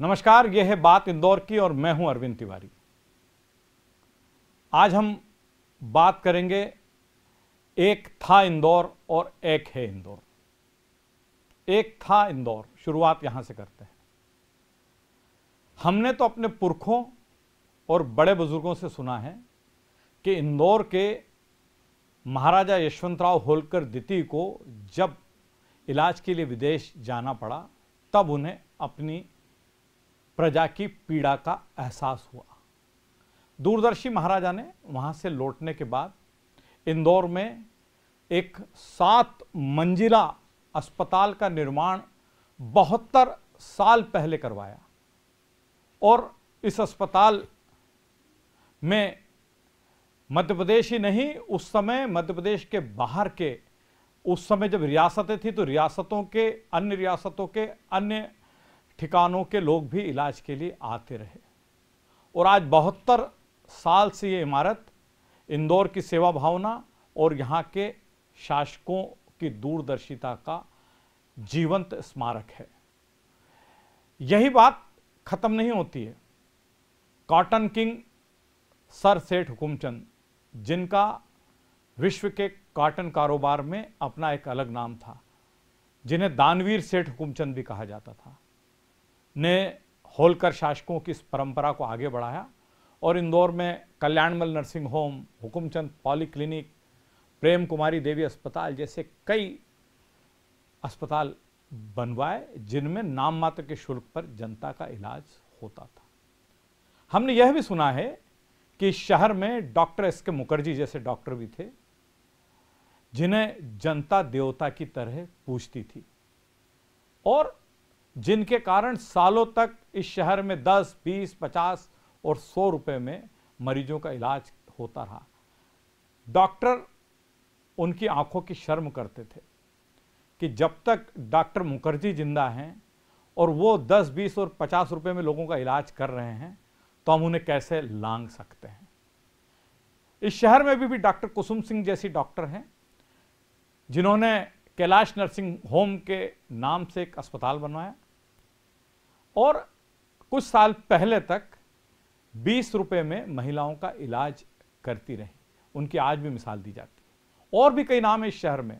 नमस्कार यह है बात इंदौर की और मैं हूं अरविंद तिवारी आज हम बात करेंगे एक था इंदौर और एक है इंदौर एक था इंदौर शुरुआत यहां से करते हैं हमने तो अपने पुरखों और बड़े बुजुर्गों से सुना है कि इंदौर के महाराजा यशवंतराव होलकर द्वितीय को जब इलाज के लिए विदेश जाना पड़ा तब उन्हें अपनी प्रजा की पीड़ा का एहसास हुआ दूरदर्शी महाराजा ने वहां से लौटने के बाद इंदौर में एक सात मंजिला अस्पताल का निर्माण बहत्तर साल पहले करवाया और इस अस्पताल में मध्य प्रदेश ही नहीं उस समय मध्य प्रदेश के बाहर के उस समय जब रियासतें थी तो रियासतों के अन्य रियासतों के अन्य ठिकानों के लोग भी इलाज के लिए आते रहे और आज बहत्तर साल से ये इमारत इंदौर की सेवा भावना और यहाँ के शासकों की दूरदर्शिता का जीवंत स्मारक है यही बात ख़त्म नहीं होती है कॉटन किंग सर सेठ हुकुमचंद जिनका विश्व के कॉटन कारोबार में अपना एक अलग नाम था जिन्हें दानवीर सेठ हुकुमचंद भी कहा जाता था ने होलकर शासकों की इस परंपरा को आगे बढ़ाया और इंदौर में Kalyanmal nursing home Hukumchand polyclinic Prem Kumari Devi अस्पताल जैसे कई अस्पताल बनवाए जिनमें नाम मात्र के शुल्क पर जनता का इलाज होता था हमने यह भी सुना है कि शहर में डॉक्टर एस के मुखर्जी जैसे डॉक्टर भी थे जिन्हें जनता देवता की तरह पूछती थी और जिनके कारण सालों तक इस शहर में 10, 20, 50 और 100 रुपए में मरीजों का इलाज होता रहा डॉक्टर उनकी आंखों की शर्म करते थे कि जब तक डॉक्टर मुखर्जी जिंदा हैं और वो 10, 20 और 50 रुपए में लोगों का इलाज कर रहे हैं तो हम उन्हें कैसे लांग सकते हैं इस शहर में भी, भी डॉक्टर कुसुम सिंह जैसी डॉक्टर हैं जिन्होंने कैलाश नर्सिंग होम के नाम से एक अस्पताल बनवाया और कुछ साल पहले तक बीस रुपये में महिलाओं का इलाज करती रही उनकी आज भी मिसाल दी जाती है और भी कई नाम है इस शहर में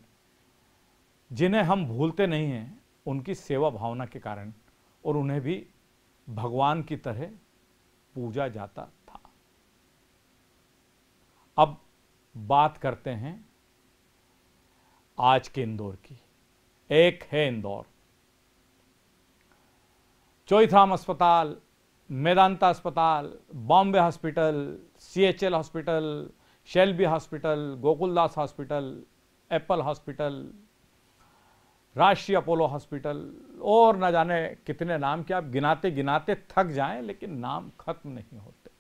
जिन्हें हम भूलते नहीं हैं उनकी सेवा भावना के कारण और उन्हें भी भगवान की तरह पूजा जाता था अब बात करते हैं आज के इंदौर की एक है इंदौर चोईथाम अस्पताल मेदांता अस्पताल Bombay hospital CHL hospital Shalby hospital Gokuldas hospital Apple hospital राष्ट्रीय अपोलो हॉस्पिटल और न जाने कितने नाम के आप गिनाते गिनाते थक जाएं लेकिन नाम खत्म नहीं होते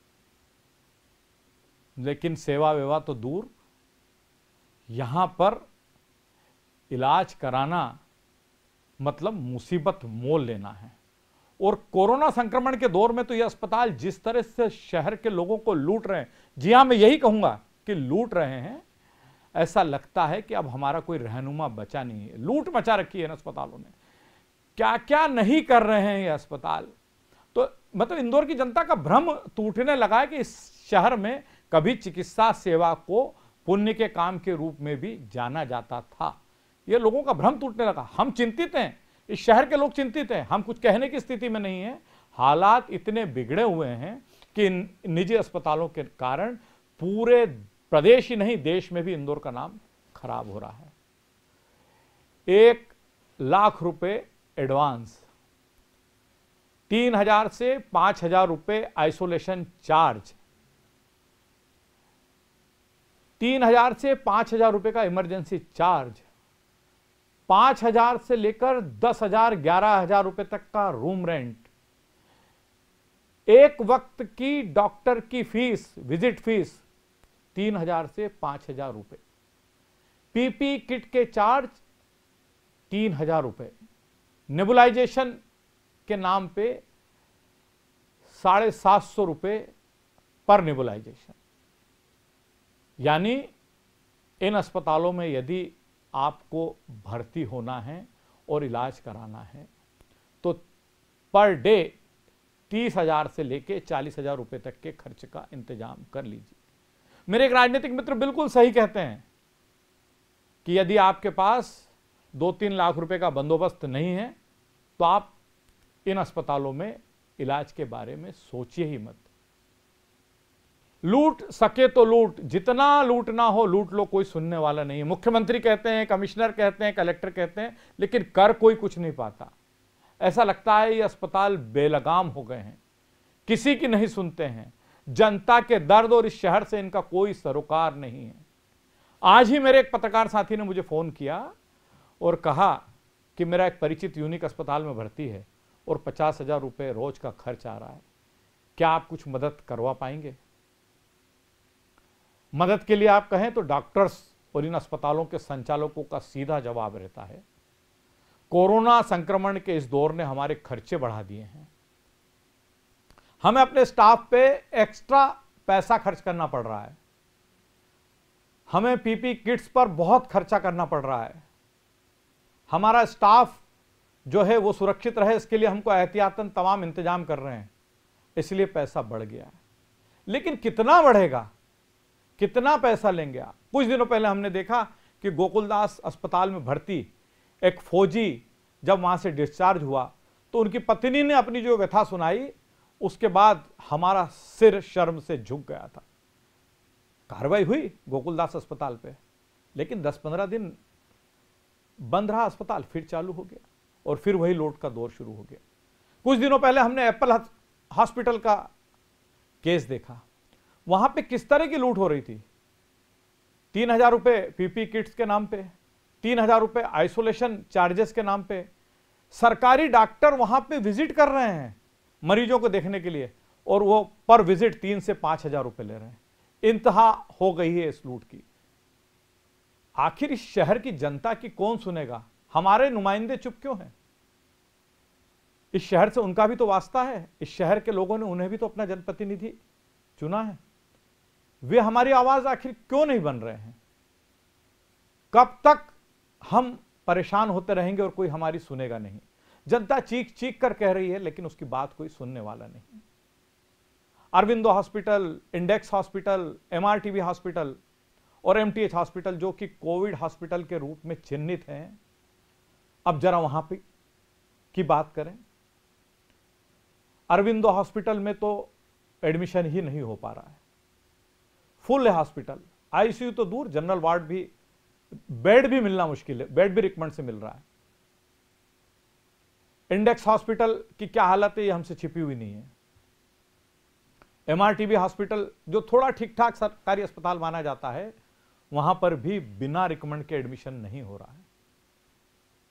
लेकिन सेवा वेवा तो दूर यहाँ पर इलाज कराना मतलब मुसीबत मोल लेना है और कोरोना संक्रमण के दौर में तो यह अस्पताल जिस तरह से शहर के लोगों को लूट रहे हैं जी हाँ मैं यही कहूंगा कि लूट रहे हैं ऐसा लगता है कि अब हमारा कोई रहनुमा बचा नहीं है लूट मचा रखी है इन अस्पतालों ने क्या क्या नहीं कर रहे हैं ये अस्पताल तो मतलब इंदौर की जनता का भ्रम टूटने लगा है कि इस शहर में कभी चिकित्सा सेवा को पुण्य के काम के रूप में भी जाना जाता था ये लोगों का भ्रम टूटने लगा हम चिंतित हैं इस शहर के लोग चिंतित हैं हम कुछ कहने की स्थिति में नहीं है हालात इतने बिगड़े हुए हैं कि निजी अस्पतालों के कारण पूरे प्रदेश ही नहीं देश में भी इंदौर का नाम खराब हो रहा है एक लाख रुपए एडवांस तीन हजार से पांच हजार रुपए आइसोलेशन चार्ज तीन हजार से पांच हजार रुपए का इमरजेंसी चार्ज पांच हजार से लेकर दस हजार ग्यारह हजार रुपए तक का रूम रेंट एक वक्त की डॉक्टर की फीस विजिट फीस तीन हजार से पांच हजार रुपए पीपी किट के चार्ज तीन हजार रुपए नेबुलाइजेशन के नाम पे साढ़े सात सौ रुपये पर नेबुलाइजेशन यानी इन अस्पतालों में यदि आपको भर्ती होना है और इलाज कराना है तो पर डे तीस हज़ार से लेके चालीस हज़ार रुपए तक के खर्च का इंतजाम कर लीजिए मेरे एक राजनीतिक मित्र बिल्कुल सही कहते हैं कि यदि आपके पास दो तीन लाख रुपए का बंदोबस्त नहीं है तो आप इन अस्पतालों में इलाज के बारे में सोचिए ही मत लूट सके तो लूट जितना लूटना हो लूट लो कोई सुनने वाला नहीं है मुख्यमंत्री कहते हैं कमिश्नर कहते हैं कलेक्टर कहते हैं लेकिन कर कोई कुछ नहीं पाता ऐसा लगता है ये अस्पताल बेलगाम हो गए हैं किसी की नहीं सुनते हैं जनता के दर्द और इस शहर से इनका कोई सरोकार नहीं है आज ही मेरे एक पत्रकार साथी ने मुझे फ़ोन किया और कहा कि मेरा एक परिचित यूनिक अस्पताल में भर्ती है और पचास हज़ार रुपये रोज़ का खर्च आ रहा है क्या आप कुछ मदद करवा पाएंगे मदद के लिए आप कहें तो डॉक्टर्स और इन अस्पतालों के संचालकों का सीधा जवाब रहता है कोरोना संक्रमण के इस दौर ने हमारे खर्चे बढ़ा दिए हैं हमें अपने स्टाफ पे एक्स्ट्रा पैसा खर्च करना पड़ रहा है हमें पीपी किट्स पर बहुत खर्चा करना पड़ रहा है हमारा स्टाफ जो है वो सुरक्षित रहे इसके लिए हमको एहतियातन तमाम इंतजाम कर रहे हैं इसलिए पैसा बढ़ गया है लेकिन कितना बढ़ेगा कितना पैसा लेंगे आप कुछ दिनों पहले हमने देखा कि गोकुलदास अस्पताल में भर्ती एक फौजी जब वहाँ से डिस्चार्ज हुआ तो उनकी पत्नी ने अपनी जो व्यथा सुनाई उसके बाद हमारा सिर शर्म से झुक गया था कार्रवाई हुई गोकुलदास अस्पताल पे लेकिन 10-15 दिन बंद रहा अस्पताल फिर चालू हो गया और फिर वही लोट का दौर शुरू हो गया कुछ दिनों पहले हमने एप्पल हॉस्पिटल का केस देखा वहां पे किस तरह की लूट हो रही थी तीन हजार रुपये पीपी किट्स के नाम पे तीन हजार रुपये आइसोलेशन चार्जेस के नाम पे सरकारी डॉक्टर वहां पे विजिट कर रहे हैं मरीजों को देखने के लिए और वो पर विजिट तीन से पांच हजार रुपये ले रहे हैं इंतहा हो गई है इस लूट की आखिर इस शहर की जनता की कौन सुनेगा हमारे नुमाइंदे चुप क्यों हैं इस शहर से उनका भी तो वास्ता है इस शहर के लोगों ने उन्हें भी तो अपना जनप्रतिनिधि चुना है वे हमारी आवाज आखिर क्यों नहीं बन रहे हैं कब तक हम परेशान होते रहेंगे और कोई हमारी सुनेगा नहीं जनता चीख चीख कर कह रही है लेकिन उसकी बात कोई सुनने वाला नहीं Aurobindo hospital Index hospital MRTB hospital और एमटीएच हॉस्पिटल जो कि कोविड हॉस्पिटल के रूप में चिन्हित हैं अब जरा वहां पे की बात करें अरविंदो हॉस्पिटल में तो एडमिशन ही नहीं हो पा रहा है फुल है हॉस्पिटल आईसीयू तो दूर जनरल वार्ड भी बेड भी मिलना मुश्किल है बेड भी रिकमेंड से मिल रहा है इंडेक्स हॉस्पिटल की क्या हालत है ये हमसे छिपी हुई नहीं है एमआरटीबी हॉस्पिटल जो थोड़ा ठीक ठाक सरकारी अस्पताल माना जाता है वहां पर भी बिना रिकमेंड के एडमिशन नहीं हो रहा है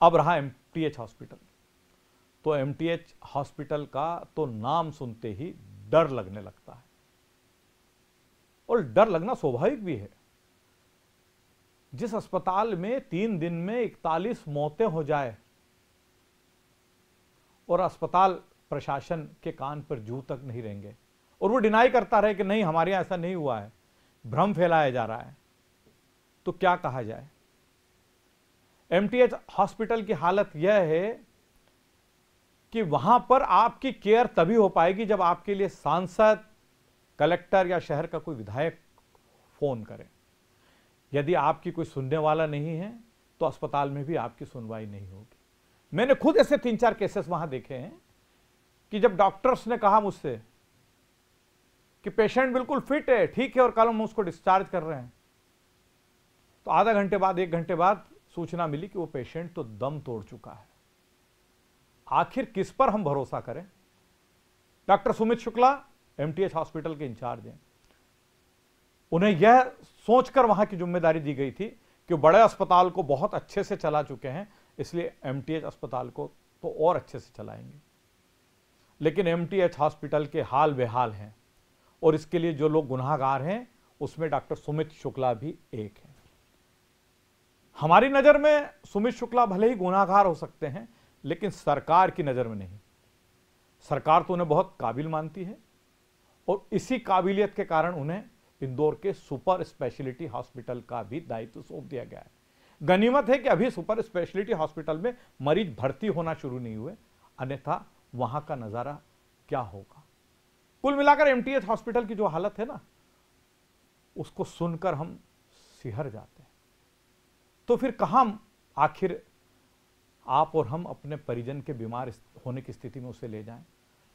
अब रहा एम हॉस्पिटल तो एम हॉस्पिटल का तो नाम सुनते ही डर लगने लगता है और डर लगना स्वाभाविक भी है जिस अस्पताल में तीन दिन में इकतालीस मौतें हो जाए और अस्पताल प्रशासन के कान पर जू तक नहीं रहेंगे और वो डिनाई करता रहे कि नहीं हमारे यहां ऐसा नहीं हुआ है भ्रम फैलाया जा रहा है तो क्या कहा जाए एमटीएच हॉस्पिटल की हालत यह है कि वहां पर आपकी केयर तभी हो पाएगी जब आपके लिए सांसद कलेक्टर या शहर का कोई विधायक फ़ोन करें यदि आपकी कोई सुनने वाला नहीं है तो अस्पताल में भी आपकी सुनवाई नहीं होगी मैंने खुद ऐसे तीन चार केसेस वहां देखे हैं कि जब डॉक्टर्स ने कहा मुझसे कि पेशेंट बिल्कुल फिट है ठीक है और कल हम उसको डिस्चार्ज कर रहे हैं तो आधा घंटे बाद एक घंटे बाद सूचना मिली कि वो पेशेंट तो दम तोड़ चुका है आखिर किस पर हम भरोसा करें doctor Sumit Shukla MTH hospital के इंचार्ज हैं उन्हें यह सोचकर वहां की जिम्मेदारी दी गई थी कि बड़े अस्पताल को बहुत अच्छे से चला चुके हैं इसलिए एमटीएच अस्पताल को तो और अच्छे से चलाएंगे लेकिन एमटीएच हॉस्पिटल के हाल बेहाल हैं और इसके लिए जो लोग गुनाहगार हैं उसमें डॉक्टर सुमित शुक्ला भी एक हैं हमारी नज़र में सुमित शुक्ला भले ही गुनाहगार हो सकते हैं लेकिन सरकार की नज़र में नहीं सरकार तो उन्हें बहुत काबिल मानती है और इसी काबिलियत के कारण उन्हें इंदौर के सुपर स्पेशलिटी हॉस्पिटल का भी दायित्व सौंप दिया गया है गनीमत है कि अभी सुपर स्पेशलिटी हॉस्पिटल में मरीज भर्ती होना शुरू नहीं हुए अन्यथा वहां का नज़ारा क्या होगा कुल मिलाकर एमटीएच हॉस्पिटल की जो हालत है ना उसको सुनकर हम सिहर जाते हैं तो फिर कहा आखिर आप और हम अपने परिजन के बीमार होने की स्थिति में उसे ले जाएं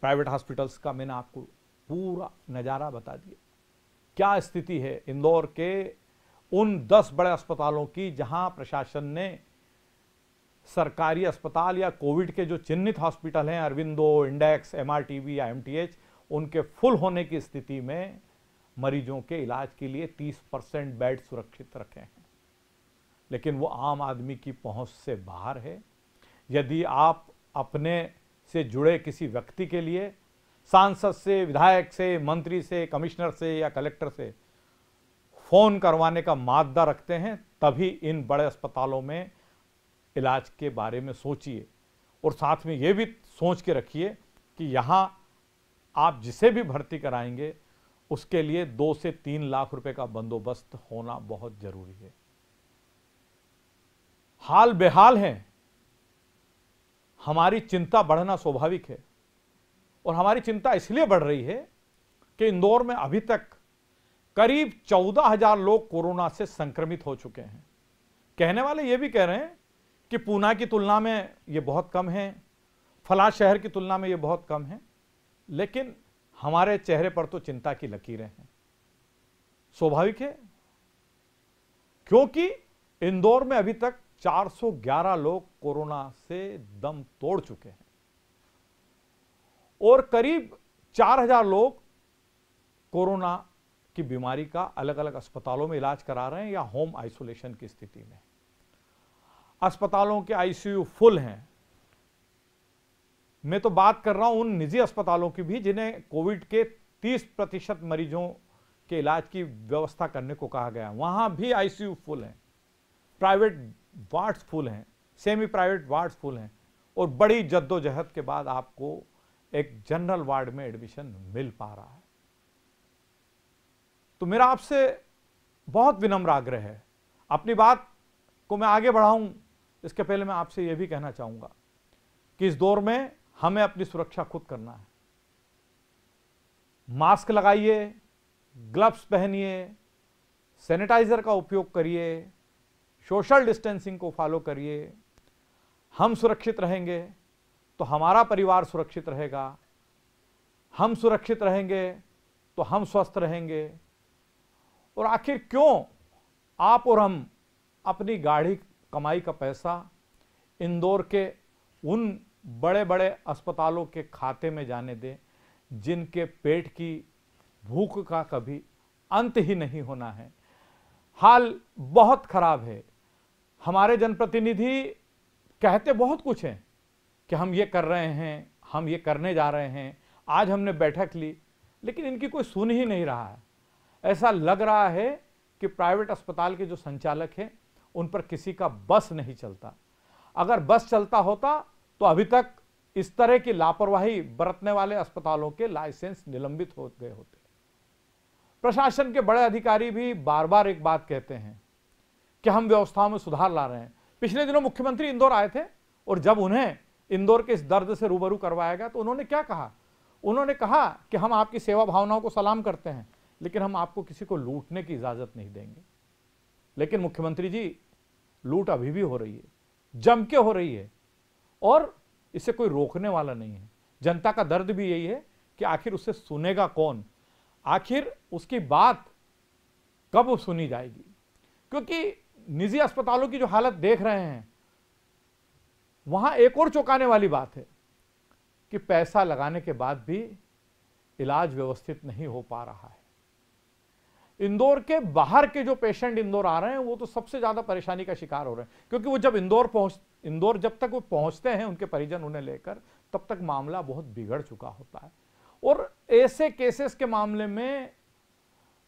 प्राइवेट हॉस्पिटल्स का मैंने आपको पूरा नज़ारा बता दिया क्या स्थिति है इंदौर के उन दस बड़े अस्पतालों की जहां प्रशासन ने सरकारी अस्पताल या कोविड के जो चिन्हित हॉस्पिटल हैं Aurobindo Index M R T V या एम टी एच उनके फुल होने की स्थिति में मरीजों के इलाज के लिए 30 परसेंट बेड सुरक्षित रखे हैं लेकिन वो आम आदमी की पहुंच से बाहर है यदि आप अपने से जुड़े किसी व्यक्ति के लिए सांसद से विधायक से मंत्री से कमिश्नर से या कलेक्टर से फ़ोन करवाने का मादा रखते हैं तभी इन बड़े अस्पतालों में इलाज के बारे में सोचिए और साथ में ये भी सोच के रखिए कि यहाँ आप जिसे भी भर्ती कराएंगे उसके लिए दो से तीन लाख रुपए का बंदोबस्त होना बहुत ज़रूरी है हाल बेहाल हैं हमारी चिंता बढ़ना स्वाभाविक है और हमारी चिंता इसलिए बढ़ रही है कि इंदौर में अभी तक करीब चौदह हजार लोग कोरोना से संक्रमित हो चुके हैं कहने वाले ये भी कह रहे हैं कि पूना की तुलना में ये बहुत कम है फला शहर की तुलना में ये बहुत कम है लेकिन हमारे चेहरे पर तो चिंता की लकीरें हैं स्वाभाविक है क्योंकि इंदौर में अभी तक 411 लोग कोरोना से दम तोड़ चुके हैं और करीब 4000 लोग कोरोना की बीमारी का अलग अलग अस्पतालों में इलाज करा रहे हैं या होम आइसोलेशन की स्थिति में अस्पतालों के आईसीयू फुल हैं मैं तो बात कर रहा हूं उन निजी अस्पतालों की भी जिन्हें कोविड के 30 प्रतिशत मरीजों के इलाज की व्यवस्था करने को कहा गया वहां भी आईसीयू फुल हैं प्राइवेट वार्ड्स फुल हैं सेमी प्राइवेट वार्ड्स फुल हैं और बड़ी जद्दोजहद के बाद आपको एक जनरल वार्ड में एडमिशन मिल पा रहा है तो मेरा आपसे बहुत विनम्र आग्रह है अपनी बात को मैं आगे बढ़ाऊं इसके पहले मैं आपसे यह भी कहना चाहूंगा कि इस दौर में हमें अपनी सुरक्षा खुद करना है मास्क लगाइए ग्लव्स पहनिए सैनिटाइजर का उपयोग करिए सोशल डिस्टेंसिंग को फॉलो करिए हम सुरक्षित रहेंगे तो हमारा परिवार सुरक्षित रहेगा हम सुरक्षित रहेंगे तो हम स्वस्थ रहेंगे और आखिर क्यों आप और हम अपनी गाढ़ी कमाई का पैसा इंदौर के उन बड़े बड़े अस्पतालों के खाते में जाने दें जिनके पेट की भूख का कभी अंत ही नहीं होना है हाल बहुत खराब है हमारे जनप्रतिनिधि कहते बहुत कुछ हैं कि हम ये कर रहे हैं हम ये करने जा रहे हैं आज हमने बैठक ली लेकिन इनकी कोई सुन ही नहीं रहा है ऐसा लग रहा है कि प्राइवेट अस्पताल के जो संचालक हैं उन पर किसी का बस नहीं चलता अगर बस चलता होता तो अभी तक इस तरह की लापरवाही बरतने वाले अस्पतालों के लाइसेंस निलंबित हो गए होते प्रशासन के बड़े अधिकारी भी बार बार एक बात कहते हैं कि हम व्यवस्थाओं में सुधार ला रहे हैं पिछले दिनों मुख्यमंत्री इंदौर आए थे और जब उन्हें इंदौर के इस दर्द से रूबरू करवाएगा तो उन्होंने क्या कहा उन्होंने कहा कि हम आपकी सेवा भावनाओं को सलाम करते हैं लेकिन हम आपको किसी को लूटने की इजाज़त नहीं देंगे लेकिन मुख्यमंत्री जी लूट अभी भी हो रही है जम के हो रही है और इसे कोई रोकने वाला नहीं है जनता का दर्द भी यही है कि आखिर उसे सुनेगा कौन आखिर उसकी बात कब सुनी जाएगी क्योंकि निजी अस्पतालों की जो हालत देख रहे हैं वहां एक और चौंकाने वाली बात है कि पैसा लगाने के बाद भी इलाज व्यवस्थित नहीं हो पा रहा है इंदौर के बाहर के जो पेशेंट इंदौर आ रहे हैं वो तो सबसे ज्यादा परेशानी का शिकार हो रहे हैं क्योंकि वो जब इंदौर पहुंच इंदौर जब तक वो पहुंचते हैं उनके परिजन उन्हें लेकर तब तक मामला बहुत बिगड़ चुका होता है और ऐसे केसेस के मामले में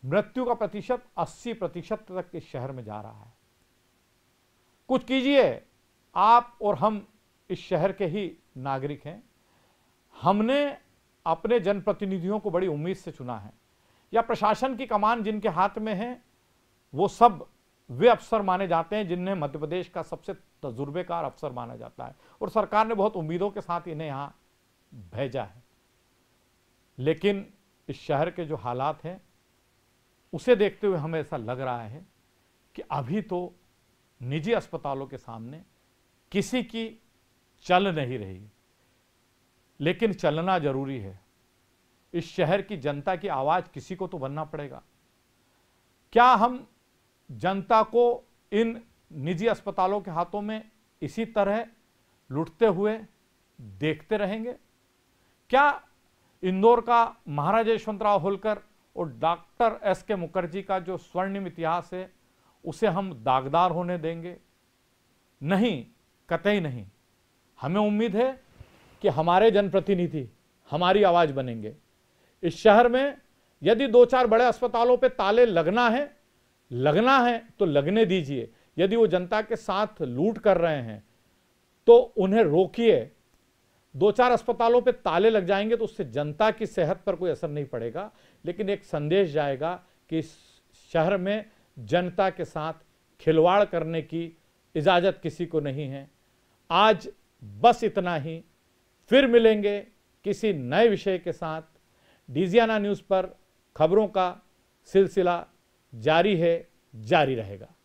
मृत्यु का प्रतिशत 80 प्रतिशत तक के शहर में जा रहा है कुछ कीजिए आप और हम इस शहर के ही नागरिक हैं हमने अपने जनप्रतिनिधियों को बड़ी उम्मीद से चुना है या प्रशासन की कमान जिनके हाथ में है वो सब वे अफसर माने जाते हैं जिन्हें मध्य प्रदेश का सबसे तजुर्बेकार अफसर माना जाता है और सरकार ने बहुत उम्मीदों के साथ इन्हें यहाँ भेजा है लेकिन इस शहर के जो हालात हैं उसे देखते हुए हमें ऐसा लग रहा है कि अभी तो निजी अस्पतालों के सामने किसी की चल नहीं रही लेकिन चलना जरूरी है इस शहर की जनता की आवाज़ किसी को तो बनना पड़ेगा क्या हम जनता को इन निजी अस्पतालों के हाथों में इसी तरह लुटते हुए देखते रहेंगे क्या इंदौर का महाराजा यशवंतराव होलकर और डॉक्टर एस के मुखर्जी का जो स्वर्णिम इतिहास है उसे हम दागदार होने देंगे नहीं कतई नहीं हमें उम्मीद है कि हमारे जनप्रतिनिधि हमारी आवाज़ बनेंगे इस शहर में यदि दो चार बड़े अस्पतालों पे ताले लगना है लगना है तो लगने दीजिए यदि वो जनता के साथ लूट कर रहे हैं तो उन्हें रोकिए दो चार अस्पतालों पे ताले लग जाएंगे तो उससे जनता की सेहत पर कोई असर नहीं पड़ेगा लेकिन एक संदेश जाएगा कि इस शहर में जनता के साथ खिलवाड़ करने की इजाज़त किसी को नहीं है आज बस इतना ही फिर मिलेंगे किसी नए विषय के साथ डीजियाना न्यूज़ पर खबरों का सिलसिला जारी है जारी रहेगा